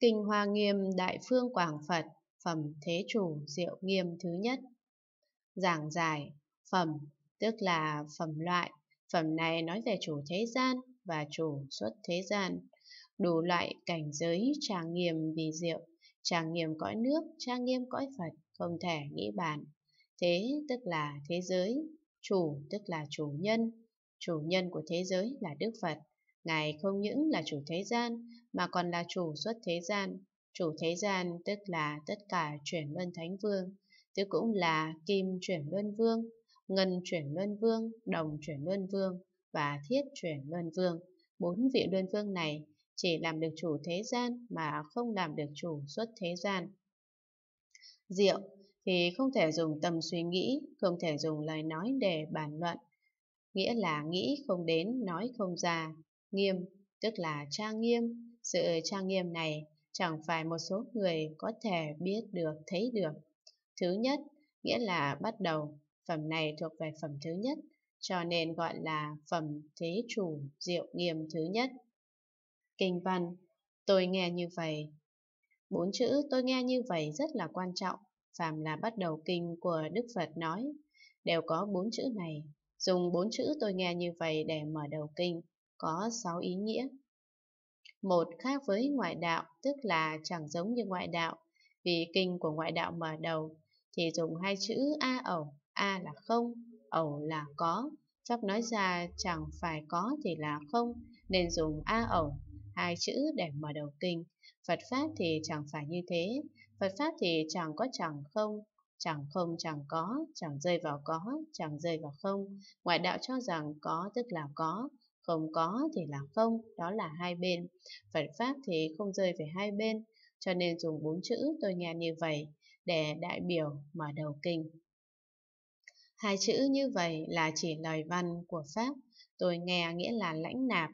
Kinh Hoa Nghiêm Đại Phương Quảng Phật, phẩm Thế Chủ Diệu Nghiêm thứ nhất. Giảng giải, phẩm, tức là phẩm loại, phẩm này nói về chủ thế gian và chủ xuất thế gian, đủ loại cảnh giới trang nghiêm vì diệu, trang nghiêm cõi nước, trang nghiêm cõi Phật, không thể nghĩ bàn. Thế tức là thế giới, chủ tức là chủ nhân, chủ nhân của thế giới là Đức Phật. Ngài không những là chủ thế gian mà còn là chủ xuất thế gian. Chủ thế gian tức là tất cả chuyển luân thánh vương, tức cũng là kim chuyển luân vương, ngân chuyển luân vương, đồng chuyển luân vương và thiết chuyển luân vương. Bốn vị luân vương này chỉ làm được chủ thế gian mà không làm được chủ xuất thế gian. Diệu thì không thể dùng tầm suy nghĩ, không thể dùng lời nói để bàn luận. Nghĩa là nghĩ không đến, nói không ra. Nghiêm, tức là trang nghiêm, sự trang nghiêm này chẳng phải một số người có thể biết được, thấy được. Thứ nhất, nghĩa là bắt đầu, phẩm này thuộc về phẩm thứ nhất, cho nên gọi là phẩm thế chủ diệu nghiêm thứ nhất. Kinh văn, tôi nghe như vậy. Bốn chữ tôi nghe như vậy rất là quan trọng, phàm là bắt đầu kinh của Đức Phật nói, đều có bốn chữ này. Dùng bốn chữ tôi nghe như vậy để mở đầu kinh, có sáu ý nghĩa, một khác với ngoại đạo, tức là chẳng giống như ngoại đạo, vì kinh của ngoại đạo mở đầu thì dùng hai chữ A ẩu, A là không, ẩu là có, sắp nói ra chẳng phải có thì là không, nên dùng A ẩu, hai chữ để mở đầu kinh. Phật Pháp thì chẳng phải như thế, Phật Pháp thì chẳng có chẳng không, chẳng không chẳng có, chẳng rơi vào có, chẳng rơi vào không. Ngoại đạo cho rằng có tức là có, không có thì là không, đó là hai bên. Phật Pháp thì không rơi về hai bên, cho nên dùng bốn chữ tôi nghe như vậy để đại biểu mở đầu kinh. Hai chữ như vậy là chỉ lời văn của Pháp, tôi nghe nghĩa là lãnh nạp,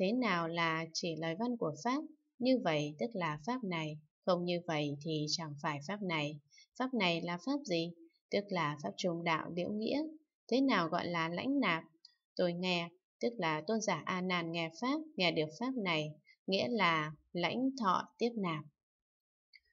thế nào là chỉ lời văn của Pháp, như vậy tức là Pháp này, không như vậy thì chẳng phải Pháp này. Pháp này là Pháp gì? Tức là Pháp trung đạo liễu nghĩa. Thế nào gọi là lãnh nạp? Tôi nghe tức là tôn giả A Nan nghe pháp, nghe được pháp này, nghĩa là lãnh thọ tiếp nạp.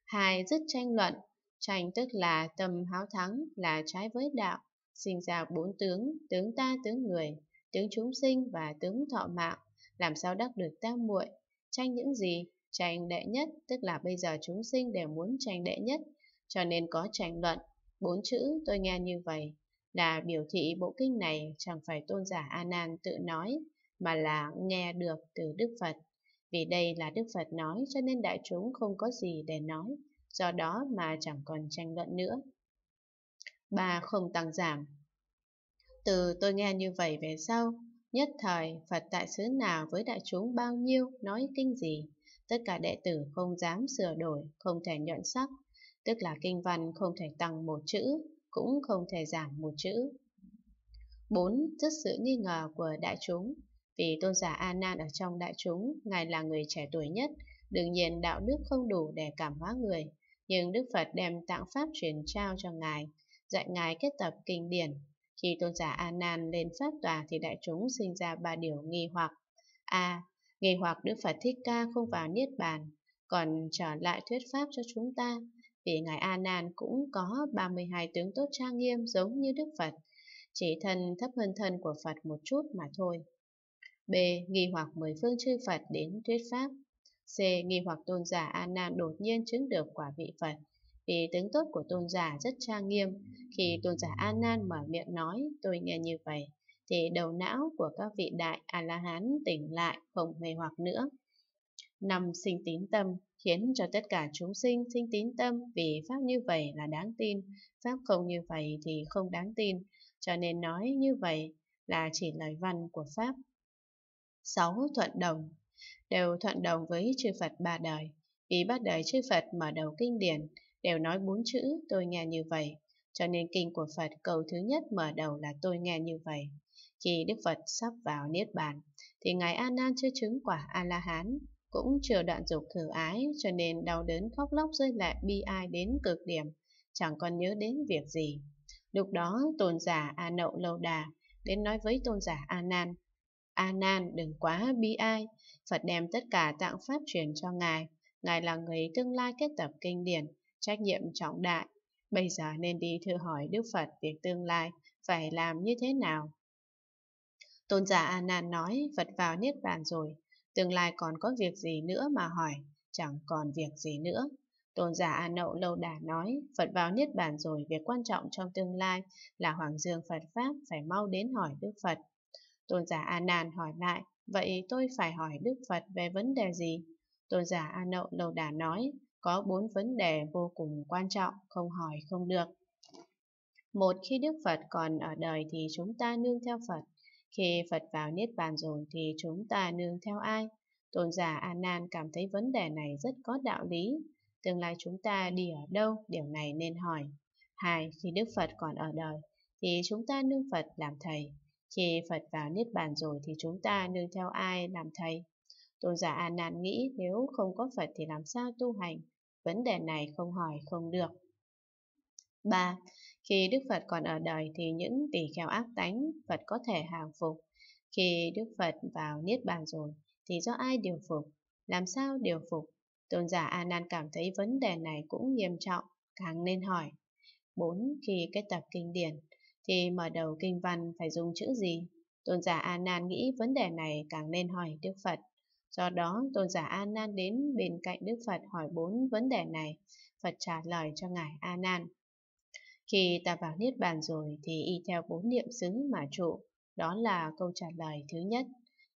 Hai dứt tranh luận, tranh tức là tâm háo thắng là trái với đạo, sinh ra bốn tướng, tướng ta, tướng người, tướng chúng sinh và tướng thọ mạng, làm sao đắc được tam muội? Tranh những gì? Tranh đệ nhất, tức là bây giờ chúng sinh đều muốn tranh đệ nhất, cho nên có tranh luận. Bốn chữ tôi nghe như vậy, là biểu thị bộ kinh này chẳng phải tôn giả A Nan tự nói mà là nghe được từ Đức Phật. Vì đây là Đức Phật nói cho nên đại chúng không có gì để nói, do đó mà chẳng còn tranh luận nữa. Ba không tăng giảm. Từ tôi nghe như vậy về sau, nhất thời Phật tại xứ nào với đại chúng bao nhiêu nói kinh gì, tất cả đệ tử không dám sửa đổi, không thể nhuận sắc, tức là kinh văn không thể tăng một chữ, cũng không thể giảm một chữ. 4. Trước sự nghi ngờ của đại chúng Vì tôn giả A Nan ở trong đại chúng, Ngài là người trẻ tuổi nhất, đương nhiên đạo đức không đủ để cảm hóa người. Nhưng Đức Phật đem tạng Pháp truyền trao cho Ngài, dạy Ngài kết tập kinh điển. Khi tôn giả A Nan lên Pháp tòa thì đại chúng sinh ra ba điều nghi hoặc. A. Nghi hoặc Đức Phật Thích Ca không vào Niết Bàn, còn trở lại thuyết Pháp cho chúng ta vì ngài A Nan cũng có 32 tướng tốt trang nghiêm giống như Đức Phật, chỉ thân thấp hơn thân của Phật một chút mà thôi. B. Nghi hoặc mười phương chư Phật đến thuyết pháp. C. Nghi hoặc tôn giả A Nan đột nhiên chứng được quả vị Phật, vì tướng tốt của tôn giả rất trang nghiêm. Khi tôn giả A Nan mở miệng nói, tôi nghe như vậy, thì đầu não của các vị đại A La Hán tỉnh lại không mê hoặc nữa. Năm sinh tín tâm khiến cho tất cả chúng sinh sinh tín tâm vì Pháp như vậy là đáng tin, Pháp không như vậy thì không đáng tin, cho nên nói như vậy là chỉ lời văn của Pháp. sáu Thuận đồng Đều thuận đồng với chư Phật ba đời, vì ba đời chư Phật mở đầu kinh điển, đều nói bốn chữ tôi nghe như vậy, cho nên kinh của Phật câu thứ nhất mở đầu là tôi nghe như vậy. Khi Đức Phật sắp vào Niết Bàn, thì Ngài A Nan chưa chứng quả A-La-Hán, cũng chưa đoạn dục thử ái cho nên đau đớn khóc lóc rơi lệ bi ai đến cực điểm, chẳng còn nhớ đến việc gì. Lúc đó tôn giả A Nậu Lâu Đà đến nói với tôn giả A Nan, A Nan đừng quá bi ai, Phật đem tất cả tạng pháp truyền cho ngài, ngài là người tương lai kết tập kinh điển, trách nhiệm trọng đại, bây giờ nên đi thưa hỏi Đức Phật việc tương lai phải làm như thế nào. Tôn giả A Nan nói Phật vào niết bàn rồi, Tương lai còn có việc gì nữa mà hỏi, chẳng còn việc gì nữa. Tôn giả A Nậu Lâu Đà nói, Phật vào Niết Bàn rồi, việc quan trọng trong tương lai là Hoàng Dương Phật Pháp phải mau đến hỏi Đức Phật. Tôn giả A Nan hỏi lại, vậy tôi phải hỏi Đức Phật về vấn đề gì? Tôn giả A Nậu Lâu Đà nói, có bốn vấn đề vô cùng quan trọng, không hỏi không được. Một khi Đức Phật còn ở đời thì chúng ta nương theo Phật khi Phật vào Niết Bàn rồi thì chúng ta nương theo ai? Tôn giả An Nan cảm thấy vấn đề này rất có đạo lý. Tương lai chúng ta đi ở đâu? Điều này nên hỏi. Hai, khi Đức Phật còn ở đời thì chúng ta nương Phật làm thầy. Khi Phật vào Niết Bàn rồi thì chúng ta nương theo ai làm thầy? Tôn giả An Nan nghĩ nếu không có Phật thì làm sao tu hành? Vấn đề này không hỏi không được. 3. Khi Đức Phật còn ở đời thì những tỳ kheo ác tánh Phật có thể hàng phục. Khi Đức Phật vào Niết Bàn rồi thì do ai điều phục? Làm sao điều phục? Tôn giả A Nan cảm thấy vấn đề này cũng nghiêm trọng, càng nên hỏi. 4. Khi kết tập kinh điển thì mở đầu kinh văn phải dùng chữ gì? Tôn giả A Nan nghĩ vấn đề này càng nên hỏi Đức Phật. Do đó, tôn giả A Nan đến bên cạnh Đức Phật hỏi bốn vấn đề này. Phật trả lời cho ngài A Nan. Khi ta vào Niết Bàn rồi thì y theo bốn niệm xứ mà trụ, đó là câu trả lời thứ nhất.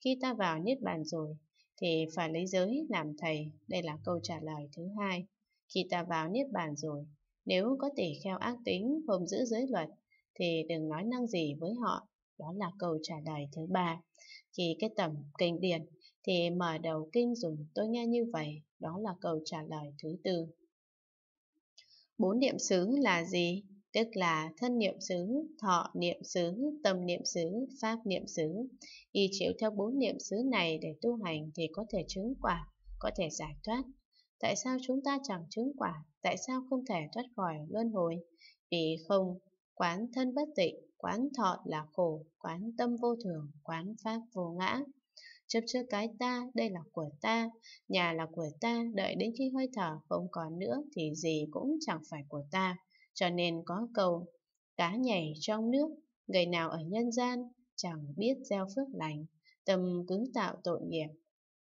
Khi ta vào Niết Bàn rồi thì phải lấy giới làm thầy, đây là câu trả lời thứ hai. Khi ta vào Niết Bàn rồi, nếu có tỷ kheo ác tính không giữ giới luật thì đừng nói năng gì với họ, đó là câu trả lời thứ ba. Khi cái tầm kinh điển thì mở đầu kinh dùng tôi nghe như vậy, đó là câu trả lời thứ tư. Bốn niệm xứ là gì? tức là thân niệm xứ, thọ niệm xứ, tâm niệm xứ, pháp niệm xứ. Y chiếu theo bốn niệm xứ này để tu hành thì có thể chứng quả, có thể giải thoát. Tại sao chúng ta chẳng chứng quả? Tại sao không thể thoát khỏi luân hồi? Vì không, quán thân bất tịnh, quán thọ là khổ, quán tâm vô thường, quán pháp vô ngã. Chấp trước cái ta, đây là của ta, nhà là của ta, đợi đến khi hơi thở không còn nữa thì gì cũng chẳng phải của ta cho nên có câu cá nhảy trong nước, người nào ở nhân gian chẳng biết gieo phước lành, tâm cứ tạo tội nghiệp,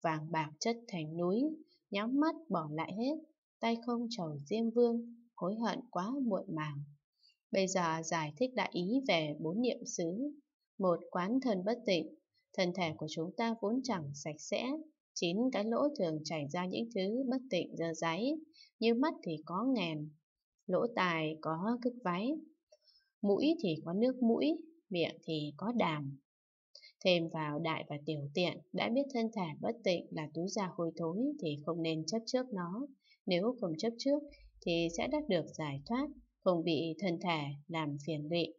vàng bạc chất thành núi, nhắm mắt bỏ lại hết, tay không trầu diêm vương, hối hận quá muộn màng. Bây giờ giải thích đại ý về bốn niệm xứ. Một quán thân bất tịnh, thân thể của chúng ta vốn chẳng sạch sẽ, chín cái lỗ thường chảy ra những thứ bất tịnh dơ giấy, như mắt thì có nghèn, lỗ tài có cứt váy, mũi thì có nước mũi, miệng thì có đàm. Thêm vào đại và tiểu tiện, đã biết thân thể bất tịnh là túi già hôi thối thì không nên chấp trước nó. Nếu không chấp trước thì sẽ đã được giải thoát, không bị thân thể làm phiền lụy.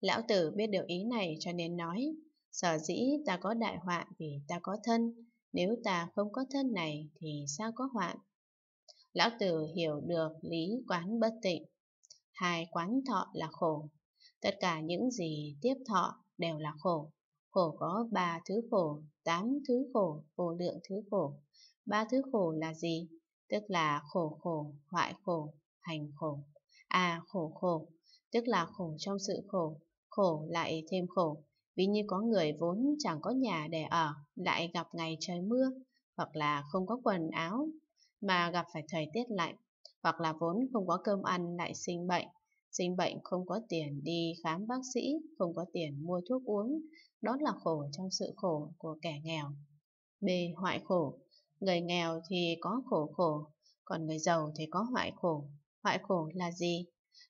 Lão tử biết được ý này cho nên nói, sở dĩ ta có đại họa vì ta có thân, nếu ta không có thân này thì sao có hoạn? lão tử hiểu được lý quán bất tịnh. Hai quán thọ là khổ. Tất cả những gì tiếp thọ đều là khổ. Khổ có ba thứ khổ, tám thứ khổ, vô lượng thứ khổ. Ba thứ khổ là gì? Tức là khổ khổ, hoại khổ, hành khổ. À khổ khổ, tức là khổ trong sự khổ, khổ lại thêm khổ. Ví như có người vốn chẳng có nhà để ở, lại gặp ngày trời mưa, hoặc là không có quần áo mà gặp phải thời tiết lạnh, hoặc là vốn không có cơm ăn lại sinh bệnh, sinh bệnh không có tiền đi khám bác sĩ, không có tiền mua thuốc uống, đó là khổ trong sự khổ của kẻ nghèo. B. Hoại khổ Người nghèo thì có khổ khổ, còn người giàu thì có hoại khổ. Hoại khổ là gì?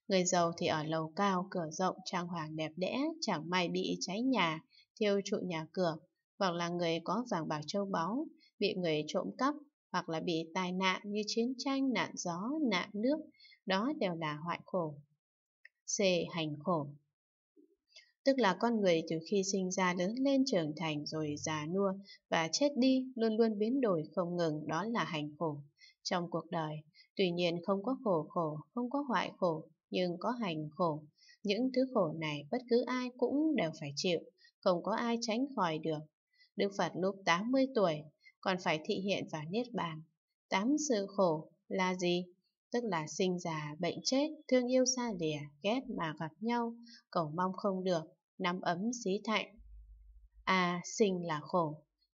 Người giàu thì ở lầu cao, cửa rộng, trang hoàng đẹp đẽ, chẳng may bị cháy nhà, thiêu trụ nhà cửa, hoặc là người có vàng bạc châu báu, bị người trộm cắp, hoặc là bị tai nạn như chiến tranh, nạn gió, nạn nước, đó đều là hoại khổ. C. Hành khổ Tức là con người từ khi sinh ra lớn lên trưởng thành rồi già nua và chết đi luôn luôn biến đổi không ngừng, đó là hành khổ. Trong cuộc đời, tuy nhiên không có khổ khổ, không có hoại khổ, nhưng có hành khổ. Những thứ khổ này bất cứ ai cũng đều phải chịu, không có ai tránh khỏi được. Đức Phật lúc 80 tuổi còn phải thị hiện vào Niết Bàn. Tám sự khổ là gì? Tức là sinh già, bệnh chết, thương yêu xa lìa, ghét mà gặp nhau, cầu mong không được, nắm ấm xí thạnh. À, sinh là khổ.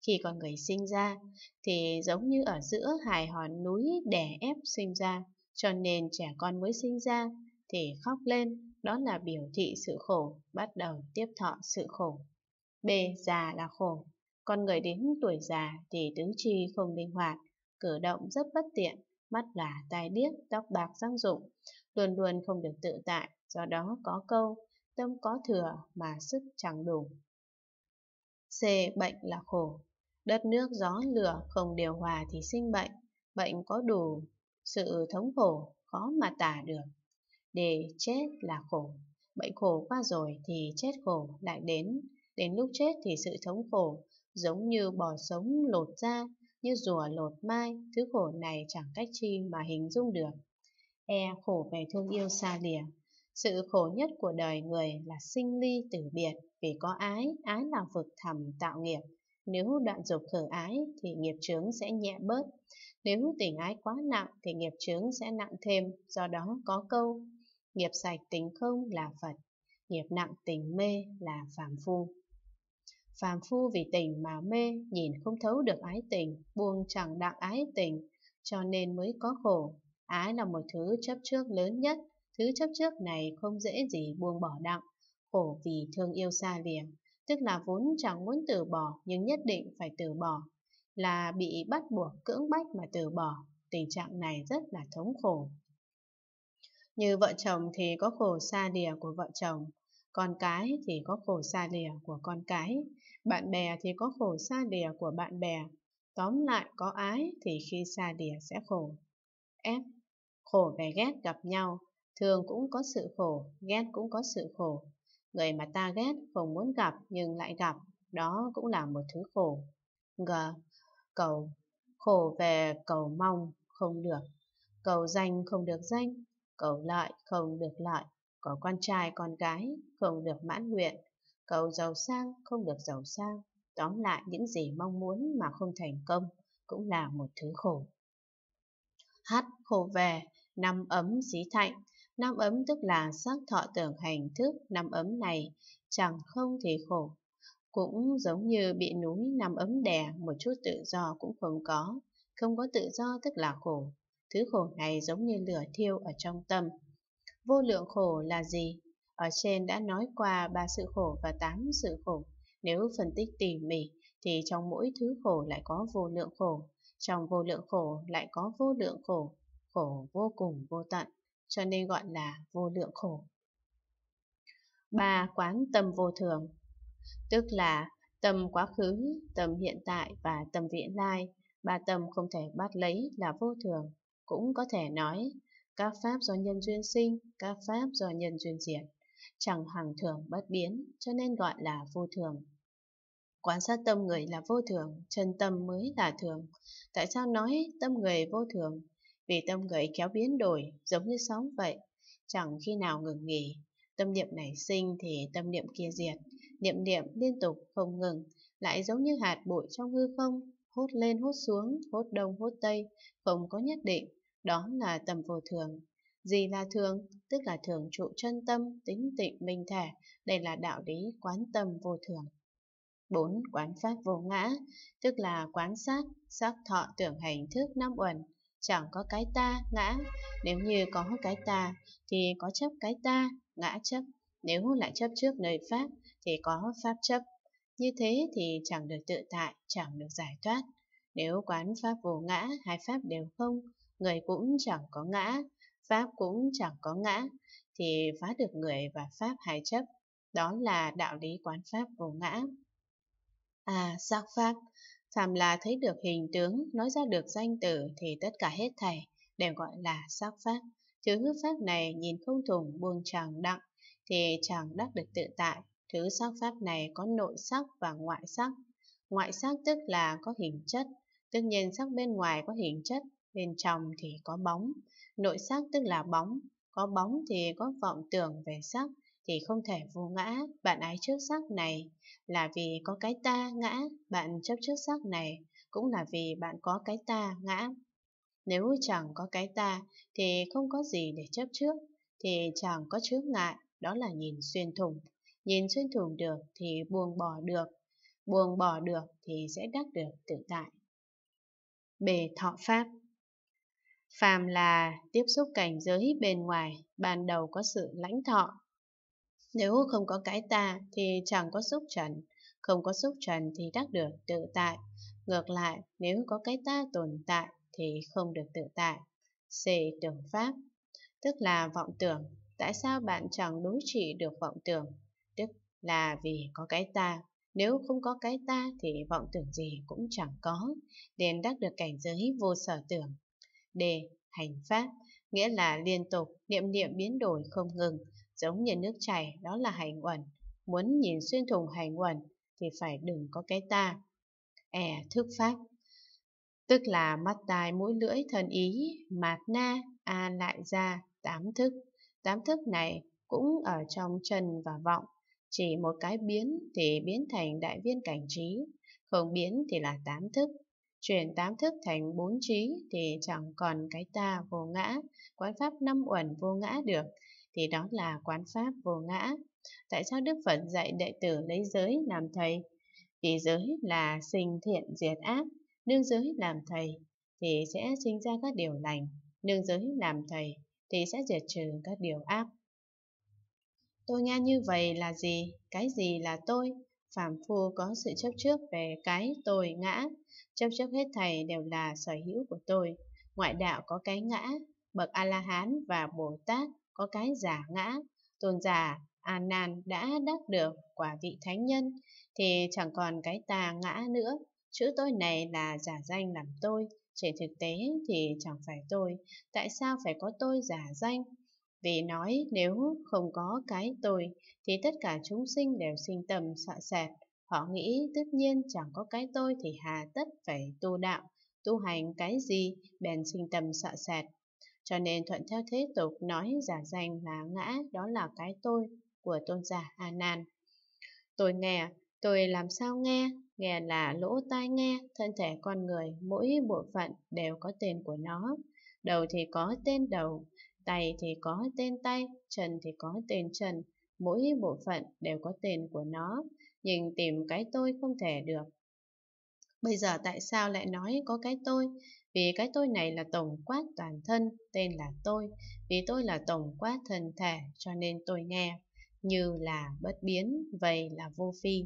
Khi con người sinh ra, thì giống như ở giữa hài hòn núi đè ép sinh ra, cho nên trẻ con mới sinh ra thì khóc lên, đó là biểu thị sự khổ, bắt đầu tiếp thọ sự khổ. B. Già là khổ. Con người đến tuổi già thì tứ chi không linh hoạt, cử động rất bất tiện, mắt là tai điếc, tóc bạc răng rụng, luôn luôn không được tự tại, do đó có câu, tâm có thừa mà sức chẳng đủ. C. Bệnh là khổ. Đất nước gió lửa không điều hòa thì sinh bệnh, bệnh có đủ, sự thống khổ khó mà tả được. D. Chết là khổ. Bệnh khổ qua rồi thì chết khổ lại đến, đến lúc chết thì sự thống khổ Giống như bò sống lột da, như rùa lột mai, thứ khổ này chẳng cách chi mà hình dung được. E khổ về thương yêu xa lìa. Sự khổ nhất của đời người là sinh ly tử biệt, vì có ái, ái là vực thầm tạo nghiệp. Nếu đoạn dục khởi ái thì nghiệp chướng sẽ nhẹ bớt, nếu tình ái quá nặng thì nghiệp chướng sẽ nặng thêm, do đó có câu Nghiệp sạch tính không là Phật, nghiệp nặng tình mê là phàm phu phàm phu vì tình mà mê, nhìn không thấu được ái tình, buông chẳng đặng ái tình, cho nên mới có khổ. Ái là một thứ chấp trước lớn nhất, thứ chấp trước này không dễ gì buông bỏ đặng, khổ vì thương yêu xa lìa, tức là vốn chẳng muốn từ bỏ nhưng nhất định phải từ bỏ, là bị bắt buộc cưỡng bách mà từ bỏ, tình trạng này rất là thống khổ. Như vợ chồng thì có khổ xa đìa của vợ chồng, con cái thì có khổ xa lìa của con cái, bạn bè thì có khổ xa lìa của bạn bè. Tóm lại có ái thì khi xa lìa sẽ khổ. F. Khổ về ghét gặp nhau, thường cũng có sự khổ, ghét cũng có sự khổ. Người mà ta ghét không muốn gặp nhưng lại gặp, đó cũng là một thứ khổ. G. Cầu. Khổ về cầu mong không được, cầu danh không được danh, cầu lợi không được lợi. Có con trai con gái không được mãn nguyện, cầu giàu sang không được giàu sang. Tóm lại những gì mong muốn mà không thành công cũng là một thứ khổ. Hát khổ về, năm ấm dí thạnh. Năm ấm tức là sắc thọ tưởng hành thức năm ấm này, chẳng không thì khổ. Cũng giống như bị núi nằm ấm đè, một chút tự do cũng không có. Không có tự do tức là khổ. Thứ khổ này giống như lửa thiêu ở trong tâm, Vô lượng khổ là gì? Ở trên đã nói qua ba sự khổ và tám sự khổ. Nếu phân tích tỉ mỉ, thì trong mỗi thứ khổ lại có vô lượng khổ. Trong vô lượng khổ lại có vô lượng khổ, khổ vô cùng vô tận, cho nên gọi là vô lượng khổ. ba Quán tâm vô thường Tức là tâm quá khứ, tâm hiện tại và tâm viễn lai, ba tâm không thể bắt lấy là vô thường. Cũng có thể nói, các pháp do nhân duyên sinh, các pháp do nhân duyên diệt, chẳng hàng thường bất biến, cho nên gọi là vô thường. Quan sát tâm người là vô thường, chân tâm mới là thường. Tại sao nói tâm người vô thường? Vì tâm người kéo biến đổi, giống như sóng vậy, chẳng khi nào ngừng nghỉ. Tâm niệm này sinh thì tâm niệm kia diệt, niệm niệm liên tục không ngừng, lại giống như hạt bụi trong hư không, hốt lên hốt xuống, hốt đông hốt tây, không có nhất định, đó là tầm vô thường. Gì là thường? Tức là thường trụ chân tâm, tính tịnh minh thể. Đây là đạo lý quán tâm vô thường. 4. Quán pháp vô ngã, tức là quán sát, sắc thọ tưởng hành thức năm uẩn, chẳng có cái ta, ngã. Nếu như có cái ta, thì có chấp cái ta, ngã chấp. Nếu lại chấp trước nơi pháp, thì có pháp chấp. Như thế thì chẳng được tự tại, chẳng được giải thoát. Nếu quán pháp vô ngã, hai pháp đều không, người cũng chẳng có ngã, Pháp cũng chẳng có ngã, thì phá được người và Pháp hai chấp. Đó là đạo lý quán Pháp vô ngã. À, giác Pháp, phàm là thấy được hình tướng, nói ra được danh từ thì tất cả hết thảy đều gọi là sắc Pháp. Thứ Pháp này nhìn không thùng buông chẳng đặng, thì chẳng đắc được tự tại. Thứ sắc Pháp này có nội sắc và ngoại sắc. Ngoại sắc tức là có hình chất, Tất nhiên sắc bên ngoài có hình chất Bên trong thì có bóng, nội sắc tức là bóng, có bóng thì có vọng tưởng về sắc, thì không thể vô ngã, bạn ái trước sắc này, là vì có cái ta ngã, bạn chấp trước sắc này, cũng là vì bạn có cái ta ngã. Nếu chẳng có cái ta, thì không có gì để chấp trước, thì chẳng có chướng ngại, đó là nhìn xuyên thủng. Nhìn xuyên thủng được thì buông bỏ được, buông bỏ được thì sẽ đắc được tự tại. Bề thọ pháp Phàm là tiếp xúc cảnh giới bên ngoài, ban đầu có sự lãnh thọ. Nếu không có cái ta thì chẳng có xúc trần, không có xúc trần thì đắc được tự tại. Ngược lại, nếu có cái ta tồn tại thì không được tự tại. C. Tưởng Pháp Tức là vọng tưởng. Tại sao bạn chẳng đối trị được vọng tưởng? Tức là vì có cái ta. Nếu không có cái ta thì vọng tưởng gì cũng chẳng có. nên đắc được cảnh giới vô sở tưởng đề hành pháp, nghĩa là liên tục, niệm niệm biến đổi không ngừng, giống như nước chảy, đó là hành uẩn. Muốn nhìn xuyên thùng hành uẩn thì phải đừng có cái ta. Ẻ e, thức pháp, tức là mắt tai mũi lưỡi thân ý, mạt na, a lại ra, tám thức. Tám thức này cũng ở trong chân và vọng, chỉ một cái biến thì biến thành đại viên cảnh trí, không biến thì là tám thức chuyển tám thức thành bốn trí thì chẳng còn cái ta vô ngã, quán pháp năm uẩn vô ngã được, thì đó là quán pháp vô ngã. Tại sao Đức Phật dạy đệ tử lấy giới làm thầy? Vì giới là sinh thiện diệt ác, nương giới làm thầy thì sẽ sinh ra các điều lành, nương giới làm thầy thì sẽ diệt trừ các điều ác. Tôi nghe như vậy là gì? Cái gì là tôi? Phạm phu có sự chấp trước về cái tôi ngã, Chấp chấp hết thầy đều là sở hữu của tôi. Ngoại đạo có cái ngã, bậc A-la-hán và Bồ Tát có cái giả ngã. Tôn giả A Nan đã đắc được quả vị thánh nhân thì chẳng còn cái tà ngã nữa. Chữ tôi này là giả danh làm tôi, trên thực tế thì chẳng phải tôi, tại sao phải có tôi giả danh? Vì nói nếu không có cái tôi thì tất cả chúng sinh đều sinh tầm sợ sệt, Họ nghĩ tất nhiên chẳng có cái tôi thì hà tất phải tu đạo, tu hành cái gì, bèn sinh tâm sợ sệt. Cho nên thuận theo thế tục nói giả danh là ngã đó là cái tôi của tôn giả A Nan. Tôi nghe, tôi làm sao nghe, nghe là lỗ tai nghe, thân thể con người mỗi bộ phận đều có tên của nó. Đầu thì có tên đầu, tay thì có tên tay, chân thì có tên chân, mỗi bộ phận đều có tên của nó nhìn tìm cái tôi không thể được. Bây giờ tại sao lại nói có cái tôi? Vì cái tôi này là tổng quát toàn thân, tên là tôi. Vì tôi là tổng quát thân thể, cho nên tôi nghe. Như là bất biến, vậy là vô phi.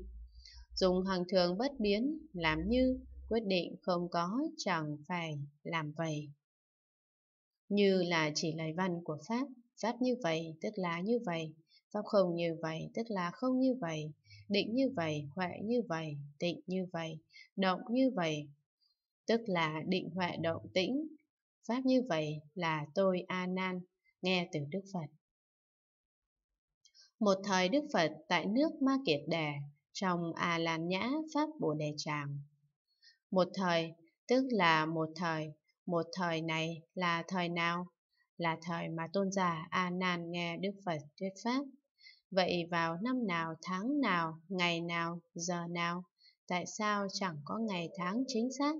Dùng hàng thường bất biến, làm như, quyết định không có, chẳng phải làm vậy. Như là chỉ lời văn của Pháp. Pháp như vậy, tức là như vậy. Pháp không như vậy, tức là không như vậy định như vậy, huệ như vậy, tịnh như vậy, động như vậy, tức là định huệ động tĩnh. Pháp như vậy là tôi A Nan, nghe từ Đức Phật. Một thời Đức Phật tại nước Ma Kiệt Đà, trong A Lan Nhã Pháp Bồ Đề Tràng. Một thời, tức là một thời, một thời này là thời nào? Là thời mà tôn giả A Nan nghe Đức Phật thuyết pháp. Vậy vào năm nào, tháng nào, ngày nào, giờ nào? Tại sao chẳng có ngày tháng chính xác?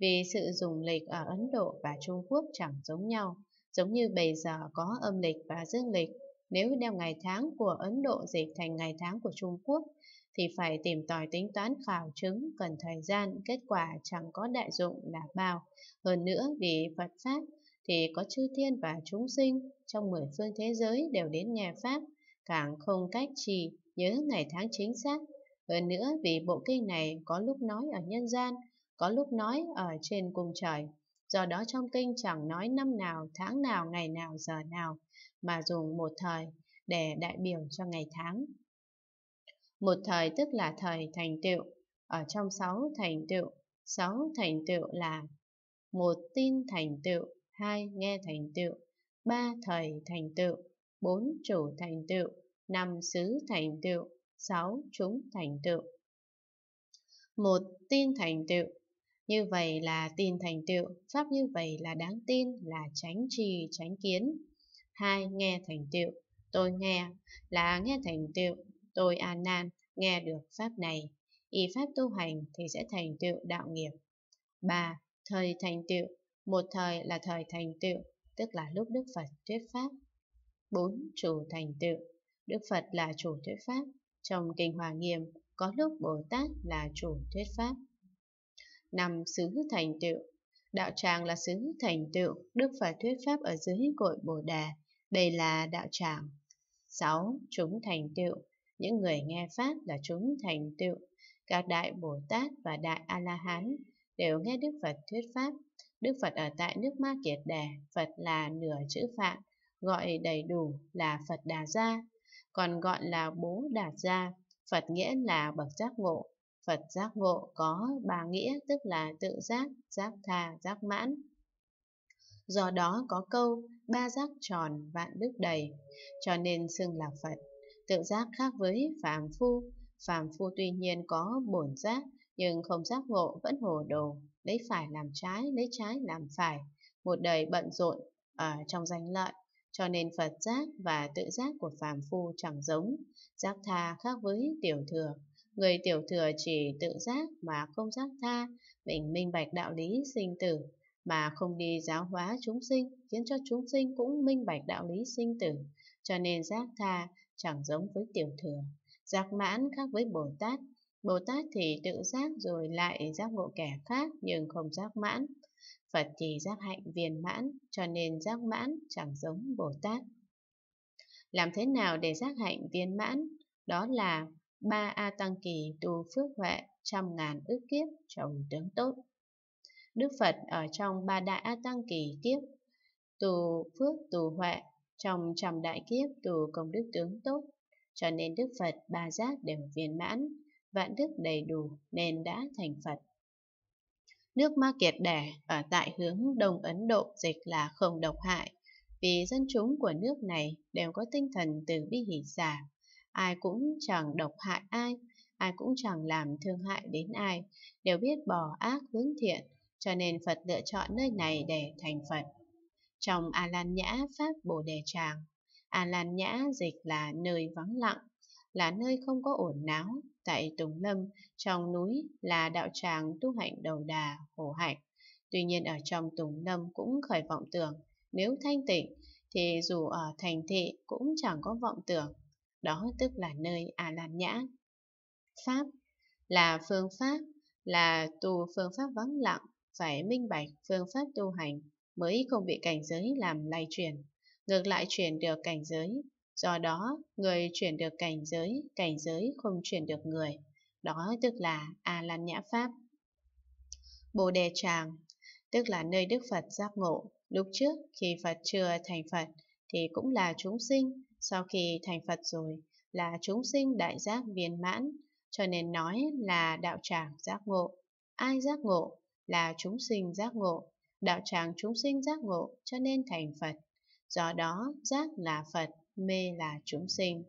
Vì sự dùng lịch ở Ấn Độ và Trung Quốc chẳng giống nhau, giống như bây giờ có âm lịch và dương lịch. Nếu đem ngày tháng của Ấn Độ dịch thành ngày tháng của Trung Quốc, thì phải tìm tòi tính toán khảo chứng cần thời gian, kết quả chẳng có đại dụng là bao. Hơn nữa vì Phật Pháp thì có chư thiên và chúng sinh trong mười phương thế giới đều đến nghe Pháp, càng không cách trì nhớ ngày tháng chính xác. Hơn nữa vì bộ kinh này có lúc nói ở nhân gian, có lúc nói ở trên cùng trời. Do đó trong kinh chẳng nói năm nào, tháng nào, ngày nào, giờ nào, mà dùng một thời để đại biểu cho ngày tháng. Một thời tức là thời thành tựu, ở trong sáu thành tựu, sáu thành tựu là một tin thành tựu, hai nghe thành tựu, ba thời thành tựu, 4. Chủ thành tựu 5. Xứ thành tựu 6. Chúng thành tựu một Tin thành tựu Như vậy là tin thành tựu, pháp như vậy là đáng tin, là tránh trì, tránh kiến. hai Nghe thành tựu Tôi nghe, là nghe thành tựu, tôi an nan, nghe được pháp này. Y pháp tu hành thì sẽ thành tựu đạo nghiệp. ba Thời thành tựu Một thời là thời thành tựu, tức là lúc Đức Phật thuyết pháp 4. Chủ thành tựu Đức Phật là chủ thuyết pháp. Trong Kinh hòa Nghiêm, có lúc Bồ Tát là chủ thuyết pháp. 5. Xứ thành tựu Đạo tràng là xứ thành tựu, Đức Phật thuyết pháp ở dưới cội Bồ Đà. Đây là đạo tràng. 6. Chúng thành tựu Những người nghe Pháp là chúng thành tựu. Các Đại Bồ Tát và Đại A-La-Hán đều nghe Đức Phật thuyết Pháp. Đức Phật ở tại nước Ma Kiệt Đà, Phật là nửa chữ Phạm, gọi đầy đủ là Phật Đà Gia, còn gọi là Bố Đà Gia, Phật nghĩa là bậc giác ngộ. Phật giác ngộ có ba nghĩa tức là tự giác, giác tha, giác mãn. Do đó có câu ba giác tròn vạn đức đầy, cho nên xưng là Phật. Tự giác khác với phàm phu, phàm phu tuy nhiên có bổn giác nhưng không giác ngộ vẫn hồ đồ, lấy phải làm trái, lấy trái làm phải, một đời bận rộn ở ờ, trong danh lợi cho nên Phật giác và tự giác của phàm phu chẳng giống, giác tha khác với tiểu thừa. Người tiểu thừa chỉ tự giác mà không giác tha, mình minh bạch đạo lý sinh tử, mà không đi giáo hóa chúng sinh, khiến cho chúng sinh cũng minh bạch đạo lý sinh tử. Cho nên giác tha chẳng giống với tiểu thừa. Giác mãn khác với Bồ Tát. Bồ Tát thì tự giác rồi lại giác ngộ kẻ khác nhưng không giác mãn. Phật thì giác hạnh viên mãn, cho nên giác mãn chẳng giống Bồ Tát. Làm thế nào để giác hạnh viên mãn? Đó là ba A Tăng Kỳ tu phước huệ trăm ngàn ước kiếp trồng tướng tốt. Đức Phật ở trong ba đại A Tăng Kỳ kiếp, tu phước tu huệ, trong trăm đại kiếp tu công đức tướng tốt. Cho nên Đức Phật ba giác đều viên mãn, vạn đức đầy đủ nên đã thành Phật. Nước Ma Kiệt đẻ ở tại hướng Đông Ấn Độ dịch là không độc hại, vì dân chúng của nước này đều có tinh thần từ bi hỷ giả. Ai cũng chẳng độc hại ai, ai cũng chẳng làm thương hại đến ai, đều biết bỏ ác hướng thiện, cho nên Phật lựa chọn nơi này để thành Phật. Trong A Lan Nhã Pháp Bồ Đề Tràng, A Lan Nhã dịch là nơi vắng lặng, là nơi không có ổn náo, tại Tùng Lâm, trong núi là đạo tràng tu hạnh đầu đà, hổ hạnh. Tuy nhiên ở trong Tùng Lâm cũng khởi vọng tưởng, nếu thanh tịnh thì dù ở thành thị cũng chẳng có vọng tưởng. Đó tức là nơi A à Lan Nhã. Pháp là phương pháp, là tu phương pháp vắng lặng, phải minh bạch phương pháp tu hành mới không bị cảnh giới làm lay chuyển. Ngược lại chuyển được cảnh giới Do đó, người chuyển được cảnh giới, cảnh giới không chuyển được người. Đó tức là A-lan nhã pháp. Bồ đề tràng, tức là nơi Đức Phật giác ngộ. Lúc trước, khi Phật chưa thành Phật, thì cũng là chúng sinh. Sau khi thành Phật rồi, là chúng sinh đại giác viên mãn, cho nên nói là đạo tràng giác ngộ. Ai giác ngộ? Là chúng sinh giác ngộ. Đạo tràng chúng sinh giác ngộ, cho nên thành Phật. Do đó, giác là Phật, mê là chúng sinh.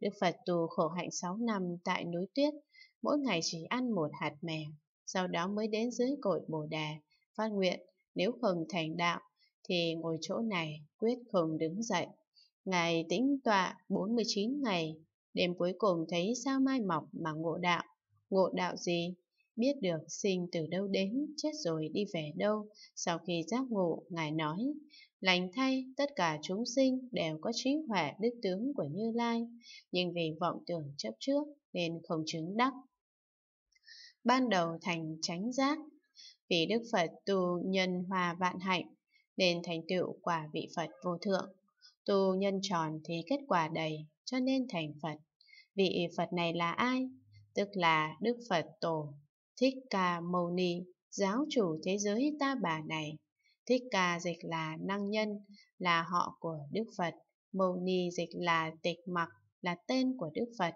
Đức Phật tù khổ hạnh 6 năm tại núi tuyết, mỗi ngày chỉ ăn một hạt mè, sau đó mới đến dưới cội Bồ đề, phát nguyện nếu không thành đạo thì ngồi chỗ này quyết không đứng dậy. Ngài tĩnh tọa 49 ngày, đêm cuối cùng thấy sao mai mọc mà ngộ đạo. Ngộ đạo gì? Biết được sinh từ đâu đến, chết rồi đi về đâu. Sau khi giác ngộ, Ngài nói, Lành thay, tất cả chúng sinh đều có trí huệ đức tướng của Như Lai, nhưng vì vọng tưởng chấp trước nên không chứng đắc. Ban đầu thành chánh giác, vì Đức Phật tu nhân hòa vạn hạnh, nên thành tựu quả vị Phật vô thượng. Tu nhân tròn thì kết quả đầy, cho nên thành Phật. Vị Phật này là ai? Tức là Đức Phật Tổ, Thích Ca Mâu Ni, giáo chủ thế giới ta bà này Thích Ca dịch là năng nhân, là họ của Đức Phật. Mâu Ni dịch là tịch mặc, là tên của Đức Phật.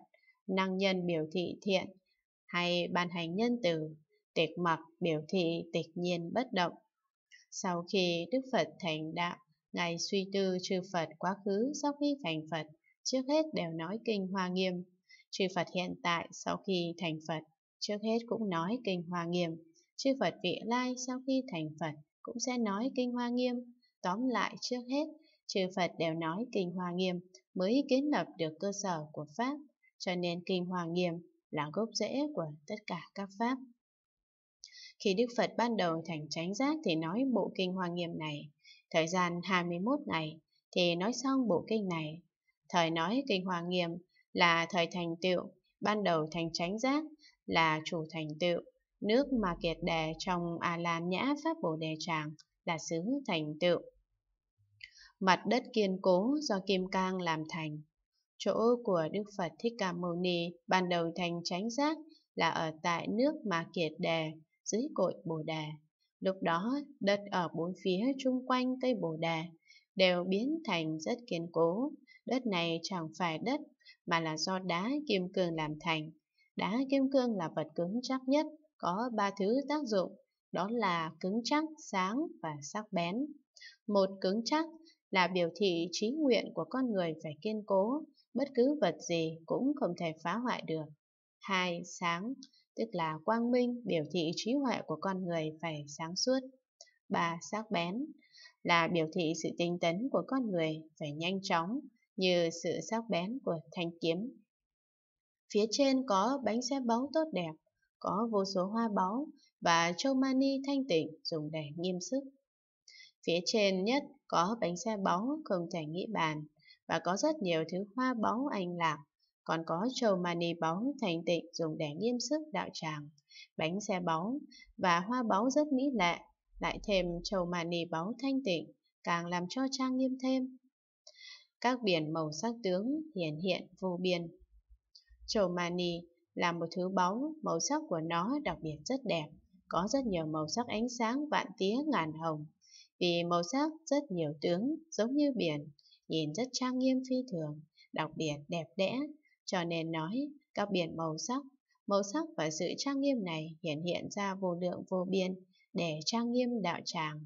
Năng nhân biểu thị thiện hay ban hành nhân từ. Tịch mặc biểu thị tịch nhiên bất động. Sau khi Đức Phật thành đạo, Ngài suy tư chư Phật quá khứ sau khi thành Phật, trước hết đều nói kinh Hoa Nghiêm. Chư Phật hiện tại sau khi thành Phật, trước hết cũng nói kinh Hoa Nghiêm. Chư Phật vị lai sau khi thành Phật, cũng sẽ nói kinh hoa nghiêm. Tóm lại trước hết, chư Phật đều nói kinh hoa nghiêm mới kiến lập được cơ sở của Pháp, cho nên kinh hoa nghiêm là gốc rễ của tất cả các Pháp. Khi Đức Phật ban đầu thành chánh giác thì nói bộ kinh hoa nghiêm này, thời gian 21 ngày thì nói xong bộ kinh này. Thời nói kinh hoa nghiêm là thời thành tựu, ban đầu thành chánh giác là chủ thành tựu, Nước mà kiệt đề trong A à Lan Nhã Pháp Bồ Đề Tràng là xứ thành tựu. Mặt đất kiên cố do Kim Cang làm thành. Chỗ của Đức Phật Thích Ca Mâu Ni ban đầu thành chánh giác là ở tại nước mà kiệt đề dưới cội Bồ Đề. Lúc đó, đất ở bốn phía chung quanh cây Bồ Đề đều biến thành rất kiên cố. Đất này chẳng phải đất mà là do đá kim cương làm thành. Đá kim cương là vật cứng chắc nhất, có ba thứ tác dụng, đó là cứng chắc, sáng và sắc bén. Một cứng chắc là biểu thị trí nguyện của con người phải kiên cố, bất cứ vật gì cũng không thể phá hoại được. Hai, sáng, tức là quang minh biểu thị trí huệ của con người phải sáng suốt. Ba, sắc bén, là biểu thị sự tinh tấn của con người phải nhanh chóng, như sự sắc bén của thanh kiếm. Phía trên có bánh xe báu tốt đẹp, có vô số hoa báu và châu mani thanh tịnh dùng để nghiêm sức. Phía trên nhất có bánh xe báu không thể nghĩ bàn và có rất nhiều thứ hoa báu anh lạc, còn có châu mani báu thanh tịnh dùng để nghiêm sức đạo tràng, bánh xe báu và hoa báu rất mỹ lệ, lại thêm châu mani báu thanh tịnh càng làm cho trang nghiêm thêm. Các biển màu sắc tướng hiển hiện vô biên. Châu mani là một thứ báu, màu sắc của nó đặc biệt rất đẹp, có rất nhiều màu sắc ánh sáng vạn tía ngàn hồng. Vì màu sắc rất nhiều tướng, giống như biển, nhìn rất trang nghiêm phi thường, đặc biệt đẹp đẽ, cho nên nói các biển màu sắc. Màu sắc và sự trang nghiêm này hiện hiện ra vô lượng vô biên để trang nghiêm đạo tràng.